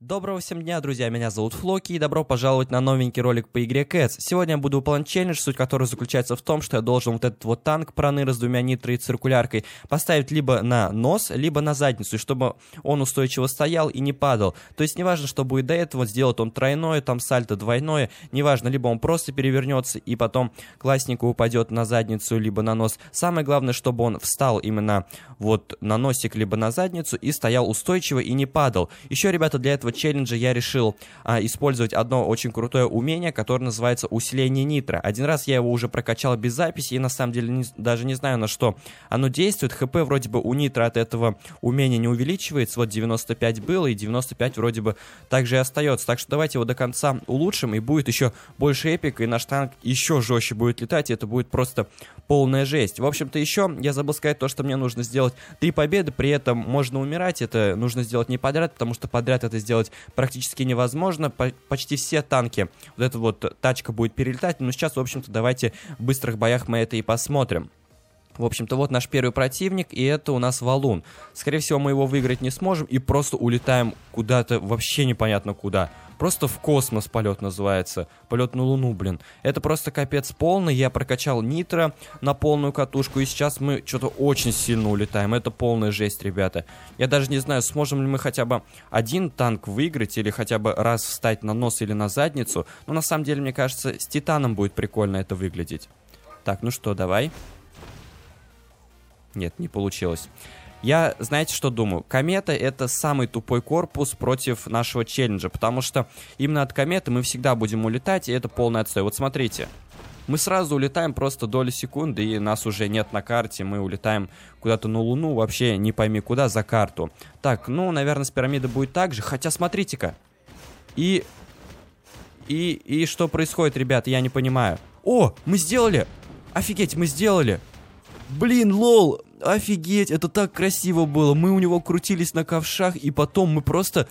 Доброго всем дня, друзья, меня зовут Флоки, и добро пожаловать на новенький ролик по игре Cats. Сегодня я буду выполнять челлендж, суть которого заключается в том, что я должен вот этот вот танк проныра с двумя нитро и циркуляркой поставить либо на нос, либо на задницу, чтобы он устойчиво стоял и не падал. То есть неважно, что будет до этого, сделает он тройное, там сальто двойное, неважно, либо он просто перевернется и потом классненько упадет на задницу, либо на нос. Самое главное, чтобы он встал именно вот на носик, либо на задницу и стоял устойчиво и не падал. Еще, ребята, для этого этого челленджа я решил а, использовать одно очень крутое умение, которое называется усиление нитро. Один раз я его уже прокачал без записи, и на самом деле не, даже не знаю, на что оно действует. ХП вроде бы у нитро от этого умения не увеличивается. Вот 95 было, и 95 вроде бы также и остается. Так что давайте его до конца улучшим, и будет еще больше эпик и наш танк еще жестче будет летать, и это будет просто полная жесть. В общем-то, еще я забыл сказать то, что мне нужно сделать три победы, при этом можно умирать, это нужно сделать не подряд, потому что подряд это сделать сделать практически невозможно. По почти все танки, вот эта вот тачка будет перелетать. Но сейчас, в общем-то, давайте в быстрых боях мы это и посмотрим. В общем-то, вот наш первый противник, и это у нас валун. Скорее всего, мы его выиграть не сможем и просто улетаем куда-то вообще непонятно куда. Просто в космос полет называется. Полет на Луну, блин. Это просто капец полный. Я прокачал нитро на полную катушку, и сейчас мы что-то очень сильно улетаем. Это полная жесть, ребята. Я даже не знаю, сможем ли мы хотя бы один танк выиграть, или хотя бы раз встать на нос или на задницу. Но на самом деле, мне кажется, с Титаном будет прикольно это выглядеть. Так, ну что, давай. Нет, не получилось. Я, знаете, что думаю? Комета — это самый тупой корпус против нашего челленджа, потому что именно от кометы мы всегда будем улетать, и это полный отстой. Вот смотрите, мы сразу улетаем просто доли секунды, и нас уже нет на карте, мы улетаем куда-то на Луну, вообще не пойми куда, за карту. Так, ну, наверное, с пирамиды будет так же, хотя смотрите-ка. И... И... И что происходит, ребят, я не понимаю. О, мы сделали! Офигеть, мы сделали! Блин, лол, офигеть, это так красиво было. Мы у него крутились на ковшах, и потом мы просто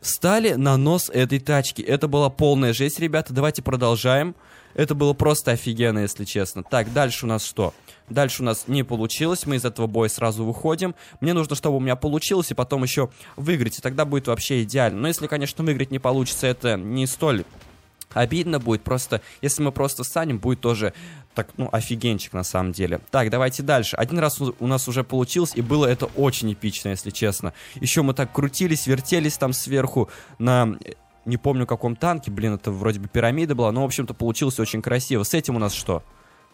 встали на нос этой тачки. Это была полная жесть, ребята. Давайте продолжаем. Это было просто офигенно, если честно. Так, дальше у нас что? Дальше у нас не получилось, мы из этого боя сразу выходим. Мне нужно, чтобы у меня получилось, и потом еще выиграть, и тогда будет вообще идеально. Но если, конечно, выиграть не получится, это не столь обидно будет. Просто, если мы просто встанем, будет тоже так, ну, офигенчик на самом деле. Так, давайте дальше. Один раз у нас уже получилось, и было это очень эпично, если честно. Еще мы так крутились, вертелись там сверху на э, не помню каком танке, блин, это вроде бы пирамида была, но, в общем-то, получилось очень красиво. С этим у нас что?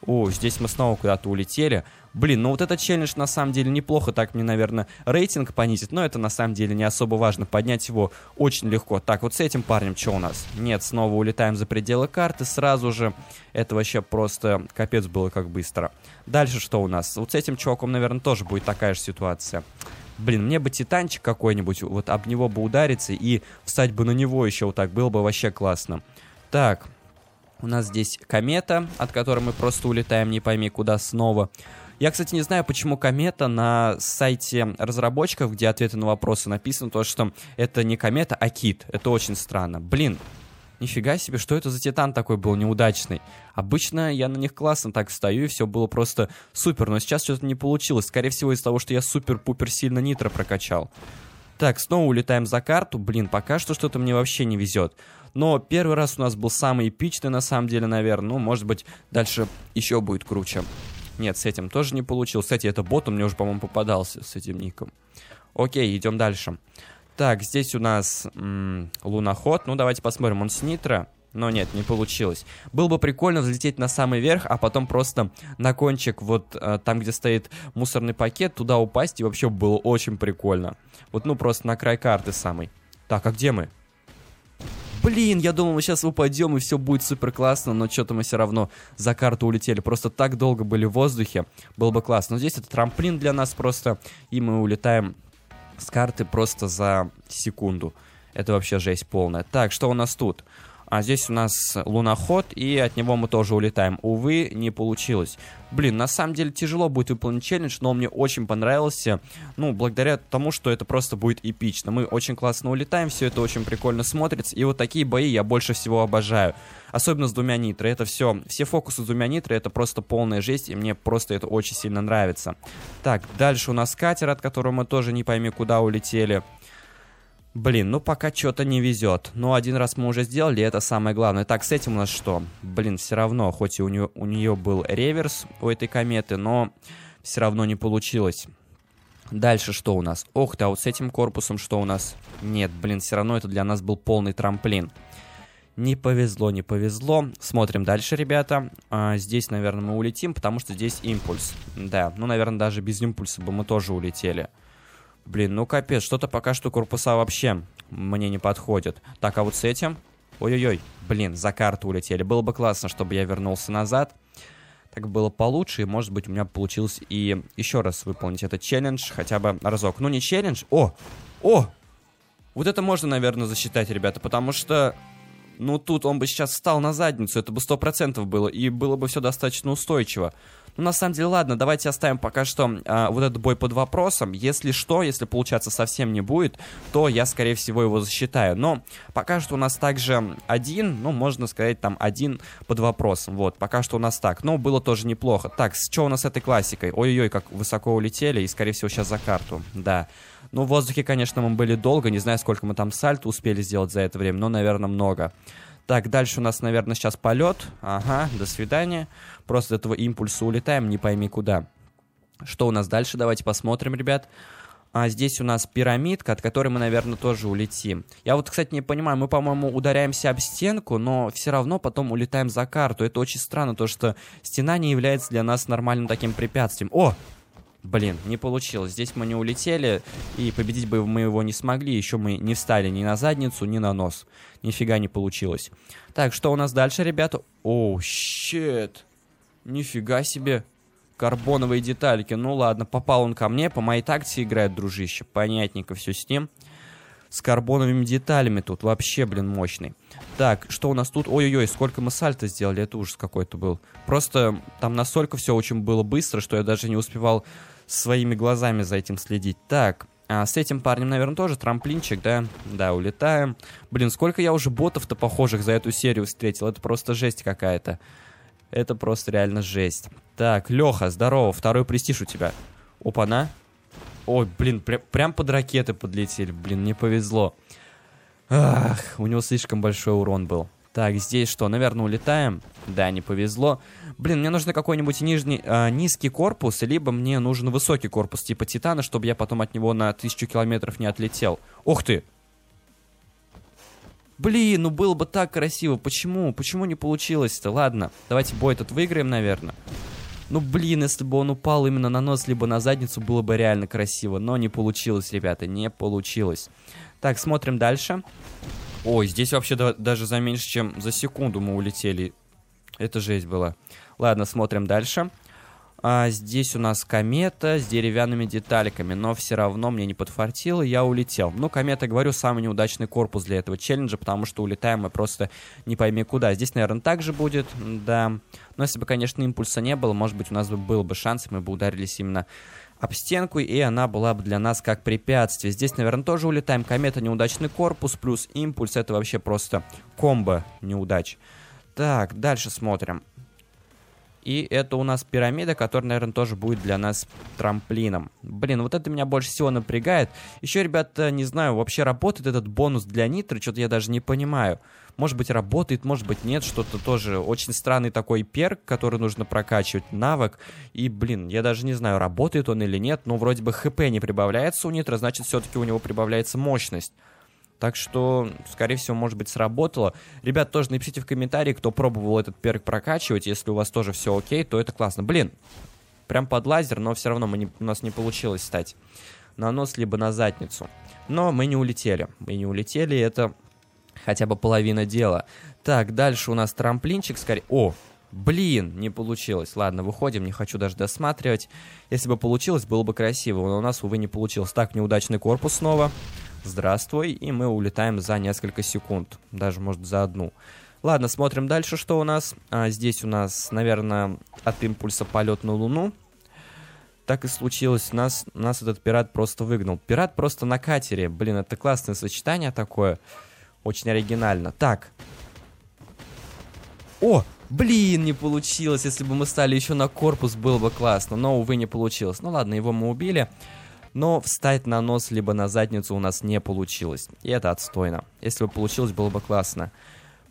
О, здесь мы снова куда-то улетели. Блин, ну вот этот челлендж на самом деле неплохо так мне, наверное, рейтинг понизит, но это на самом деле не особо важно, поднять его очень легко. Так, вот с этим парнем что у нас? Нет, снова улетаем за пределы карты сразу же. Это вообще просто капец было как быстро. Дальше что у нас? Вот с этим чуваком, наверное, тоже будет такая же ситуация. Блин, мне бы титанчик какой-нибудь, вот об него бы удариться и встать бы на него еще вот так, было бы вообще классно. Так, у нас здесь комета, от которой мы просто улетаем не пойми куда снова. Я, кстати, не знаю, почему комета на сайте разработчиков, где ответы на вопросы написано, то, что это не комета, а кит. Это очень странно. Блин, нифига себе, что это за титан такой был неудачный? Обычно я на них классно так стою и все было просто супер, но сейчас что-то не получилось. Скорее всего, из-за того, что я супер-пупер сильно нитро прокачал. Так, снова улетаем за карту. Блин, пока что что-то мне вообще не везет. Но первый раз у нас был самый эпичный, на самом деле, наверное. Ну, может быть, дальше еще будет круче. Нет, с этим тоже не получилось. Кстати, это бот, он мне уже, по-моему, попадался с этим ником. Окей, идем дальше. Так, здесь у нас м- луноход. Ну, давайте посмотрим, он с нитро. Но нет, не получилось. Было бы прикольно взлететь на самый верх, а потом просто на кончик, вот э, там, где стоит мусорный пакет, туда упасть, и вообще было очень прикольно. Вот, ну, просто на край карты самый. Так, а где мы? блин, я думал, мы сейчас упадем и все будет супер классно, но что-то мы все равно за карту улетели. Просто так долго были в воздухе, было бы классно. Но здесь это трамплин для нас просто, и мы улетаем с карты просто за секунду. Это вообще жесть полная. Так, что у нас тут? а здесь у нас луноход, и от него мы тоже улетаем. Увы, не получилось. Блин, на самом деле тяжело будет выполнить челлендж, но он мне очень понравился. Ну, благодаря тому, что это просто будет эпично. Мы очень классно улетаем, все это очень прикольно смотрится. И вот такие бои я больше всего обожаю. Особенно с двумя нитро. Это все, все фокусы с двумя нитро, это просто полная жесть, и мне просто это очень сильно нравится. Так, дальше у нас катер, от которого мы тоже не пойми куда улетели. Блин, ну пока что-то не везет. Но ну, один раз мы уже сделали, это самое главное. Так, с этим у нас что? Блин, все равно, хоть и у нее, у нее был реверс у этой кометы, но все равно не получилось. Дальше что у нас? Ох, ты, а вот с этим корпусом что у нас? Нет, блин, все равно это для нас был полный трамплин. Не повезло, не повезло. Смотрим дальше, ребята. А, здесь, наверное, мы улетим, потому что здесь импульс. Да, ну, наверное, даже без импульса бы мы тоже улетели. Блин, ну капец, что-то пока что корпуса вообще мне не подходят. Так, а вот с этим... Ой-ой-ой, блин, за карту улетели. Было бы классно, чтобы я вернулся назад. Так было получше, и, может быть, у меня получилось и еще раз выполнить этот челлендж, хотя бы разок. Ну, не челлендж. О! О! Вот это можно, наверное, засчитать, ребята, потому что ну тут он бы сейчас встал на задницу, это бы 100% было, и было бы все достаточно устойчиво. Ну, на самом деле, ладно, давайте оставим пока что а, вот этот бой под вопросом. Если что, если получаться совсем не будет, то я, скорее всего, его засчитаю. Но пока что у нас также один, ну, можно сказать, там, один под вопросом. Вот, пока что у нас так. Но было тоже неплохо. Так, что у нас с этой классикой? Ой-ой-ой, как высоко улетели, и, скорее всего, сейчас за карту. Да. Ну, в воздухе, конечно, мы были долго, не знаю, сколько мы там сальт успели сделать за это время, но, наверное, много. Так, дальше у нас, наверное, сейчас полет. Ага, до свидания. Просто от этого импульса улетаем, не пойми куда. Что у нас дальше? Давайте посмотрим, ребят. А здесь у нас пирамидка, от которой мы, наверное, тоже улетим. Я вот, кстати, не понимаю, мы, по-моему, ударяемся об стенку, но все равно потом улетаем за карту. Это очень странно, то что стена не является для нас нормальным таким препятствием. О, Блин, не получилось. Здесь мы не улетели, и победить бы мы его не смогли. Еще мы не встали ни на задницу, ни на нос. Нифига не получилось. Так, что у нас дальше, ребята? О, oh, щит. Нифига себе. Карбоновые детальки. Ну ладно, попал он ко мне. По моей такте играет, дружище. Понятненько все с ним. С карбоновыми деталями тут. Вообще, блин, мощный. Так, что у нас тут? Ой-ой-ой, сколько мы сальто сделали. Это ужас какой-то был. Просто там настолько все очень было быстро, что я даже не успевал своими глазами за этим следить. Так, а с этим парнем, наверное, тоже трамплинчик, да? Да, улетаем. Блин, сколько я уже ботов-то похожих за эту серию встретил. Это просто жесть какая-то. Это просто реально жесть. Так, Леха, здорово, второй престиж у тебя. Опа-на. Ой, блин, пря прям под ракеты подлетели. Блин, не повезло. Ах, у него слишком большой урон был. Так, здесь что, наверное, улетаем? Да, не повезло. Блин, мне нужно какой-нибудь нижний, э, низкий корпус, либо мне нужен высокий корпус, типа Титана, чтобы я потом от него на тысячу километров не отлетел. Ух ты! Блин, ну было бы так красиво. Почему? Почему не получилось-то? Ладно, давайте бой этот выиграем, наверное. Ну, блин, если бы он упал именно на нос, либо на задницу, было бы реально красиво. Но не получилось, ребята, не получилось. Так, смотрим дальше. Ой, здесь вообще да, даже за меньше, чем за секунду мы улетели. Это жесть была. Ладно, смотрим дальше. А, здесь у нас комета с деревянными детальками, но все равно мне не подфартило, я улетел. Ну, комета, говорю, самый неудачный корпус для этого челленджа, потому что улетаем мы просто не пойми куда. Здесь, наверное, так же будет, да. Но если бы, конечно, импульса не было, может быть, у нас бы был бы шанс, мы бы ударились именно об стенку, и она была бы для нас как препятствие. Здесь, наверное, тоже улетаем. Комета неудачный корпус плюс импульс. Это вообще просто комбо неудач. Так, дальше смотрим. И это у нас пирамида, которая, наверное, тоже будет для нас трамплином. Блин, вот это меня больше всего напрягает. Еще, ребята, не знаю, вообще работает этот бонус для нитры, что-то я даже не понимаю. Может быть, работает, может быть, нет, что-то тоже. Очень странный такой перк, который нужно прокачивать, навык. И, блин, я даже не знаю, работает он или нет, но вроде бы хп не прибавляется у нитра, значит, все-таки у него прибавляется мощность. Так что, скорее всего, может быть, сработало. Ребят, тоже напишите в комментарии, кто пробовал этот перк прокачивать. Если у вас тоже все окей, то это классно. Блин, прям под лазер, но все равно мы не, у нас не получилось стать на нос либо на задницу. Но мы не улетели. Мы не улетели, это хотя бы половина дела. Так, дальше у нас трамплинчик скорее... О, Блин, не получилось. Ладно, выходим, не хочу даже досматривать. Если бы получилось, было бы красиво, но у нас, увы, не получилось. Так, неудачный корпус снова здравствуй, и мы улетаем за несколько секунд, даже, может, за одну. Ладно, смотрим дальше, что у нас. А, здесь у нас, наверное, от импульса полет на Луну. Так и случилось. Нас, нас этот пират просто выгнал. Пират просто на катере. Блин, это классное сочетание такое. Очень оригинально. Так. О, Блин, не получилось. Если бы мы стали еще на корпус, было бы классно. Но, увы, не получилось. Ну ладно, его мы убили но встать на нос либо на задницу у нас не получилось. И это отстойно. Если бы получилось, было бы классно.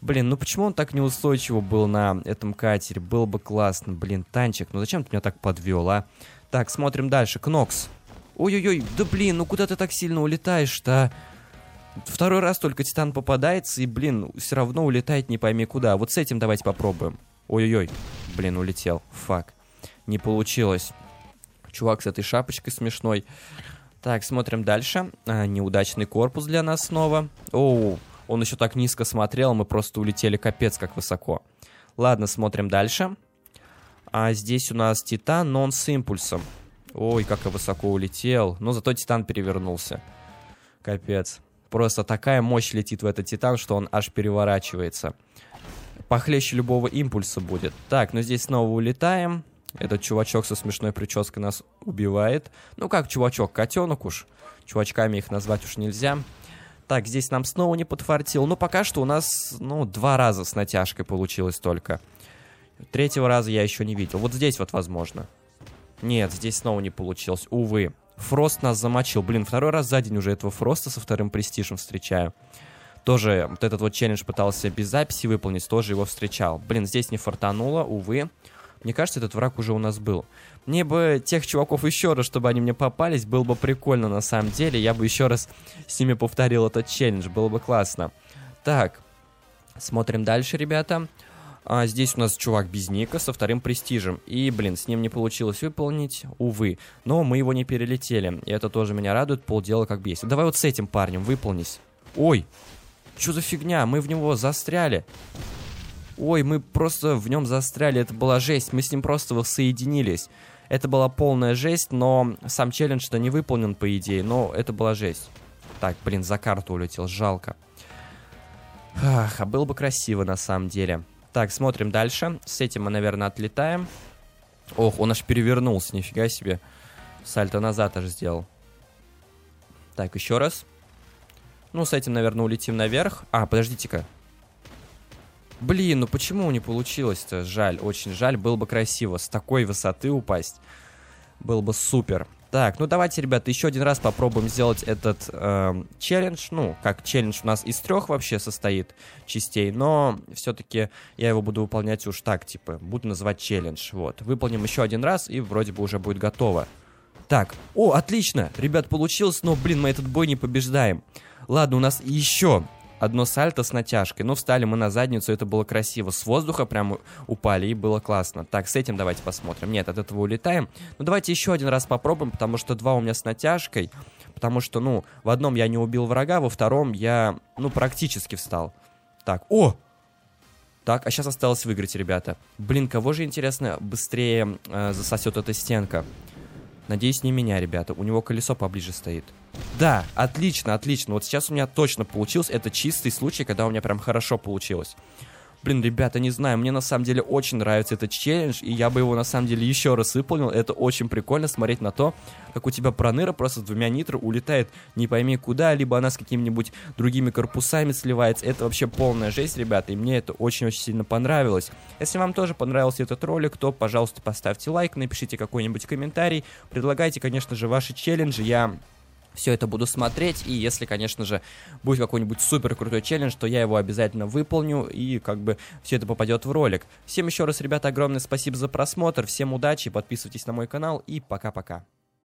Блин, ну почему он так неустойчиво был на этом катере? Было бы классно. Блин, танчик, ну зачем ты меня так подвел, а? Так, смотрим дальше. Кнокс. Ой-ой-ой, да блин, ну куда ты так сильно улетаешь-то? А? Второй раз только Титан попадается, и, блин, все равно улетает не пойми куда. Вот с этим давайте попробуем. Ой-ой-ой. Блин, улетел. Фак. Не получилось чувак с этой шапочкой смешной. Так, смотрим дальше. А, неудачный корпус для нас снова. Оу, он еще так низко смотрел, мы просто улетели капец как высоко. Ладно, смотрим дальше. А здесь у нас Титан, но он с импульсом. Ой, как я высоко улетел. Но зато Титан перевернулся. Капец. Просто такая мощь летит в этот Титан, что он аж переворачивается. Похлеще любого импульса будет. Так, ну здесь снова улетаем. Этот чувачок со смешной прической нас убивает. Ну как чувачок, котенок уж. Чувачками их назвать уж нельзя. Так, здесь нам снова не подфартил. Но ну, пока что у нас, ну, два раза с натяжкой получилось только. Третьего раза я еще не видел. Вот здесь вот возможно. Нет, здесь снова не получилось. Увы. Фрост нас замочил. Блин, второй раз за день уже этого Фроста со вторым престижем встречаю. Тоже вот этот вот челлендж пытался без записи выполнить, тоже его встречал. Блин, здесь не фартануло, увы. Мне кажется, этот враг уже у нас был. Мне бы тех чуваков еще раз, чтобы они мне попались, было бы прикольно на самом деле. Я бы еще раз с ними повторил этот челлендж, было бы классно. Так, смотрим дальше, ребята. А здесь у нас чувак без ника со вторым престижем. И, блин, с ним не получилось выполнить, увы. Но мы его не перелетели. И это тоже меня радует, полдела как бесит. Давай вот с этим парнем выполнись. Ой, что за фигня? Мы в него застряли. Ой, мы просто в нем застряли, это была жесть, мы с ним просто воссоединились. Это была полная жесть, но сам челлендж-то не выполнен, по идее, но это была жесть. Так, блин, за карту улетел, жалко. Ах, а было бы красиво на самом деле. Так, смотрим дальше. С этим мы, наверное, отлетаем. Ох, он аж перевернулся, нифига себе. Сальто назад аж сделал. Так, еще раз. Ну, с этим, наверное, улетим наверх. А, подождите-ка. Блин, ну почему не получилось-то? Жаль, очень жаль. Было бы красиво с такой высоты упасть. Было бы супер. Так, ну давайте, ребята, еще один раз попробуем сделать этот э, челлендж. Ну, как челлендж у нас из трех вообще состоит частей, но все-таки я его буду выполнять уж так, типа, буду называть челлендж. Вот, выполним еще один раз, и вроде бы уже будет готово. Так, о, отлично, ребят, получилось, но, блин, мы этот бой не побеждаем. Ладно, у нас еще одно сальто с натяжкой. Ну, встали мы на задницу, это было красиво. С воздуха прям упали, и было классно. Так, с этим давайте посмотрим. Нет, от этого улетаем. Ну, давайте еще один раз попробуем, потому что два у меня с натяжкой. Потому что, ну, в одном я не убил врага, во втором я, ну, практически встал. Так, о! Так, а сейчас осталось выиграть, ребята. Блин, кого же, интересно, быстрее э, засосет эта стенка? Надеюсь, не меня, ребята. У него колесо поближе стоит. Да, отлично, отлично. Вот сейчас у меня точно получилось. Это чистый случай, когда у меня прям хорошо получилось блин, ребята, не знаю, мне на самом деле очень нравится этот челлендж, и я бы его на самом деле еще раз выполнил. Это очень прикольно смотреть на то, как у тебя проныра просто с двумя нитро улетает не пойми куда, либо она с какими-нибудь другими корпусами сливается. Это вообще полная жесть, ребята, и мне это очень-очень сильно понравилось. Если вам тоже понравился этот ролик, то, пожалуйста, поставьте лайк, напишите какой-нибудь комментарий, предлагайте, конечно же, ваши челленджи. Я все это буду смотреть, и если, конечно же, будет какой-нибудь супер крутой челлендж, то я его обязательно выполню, и как бы все это попадет в ролик. Всем еще раз, ребята, огромное спасибо за просмотр, всем удачи, подписывайтесь на мой канал, и пока-пока.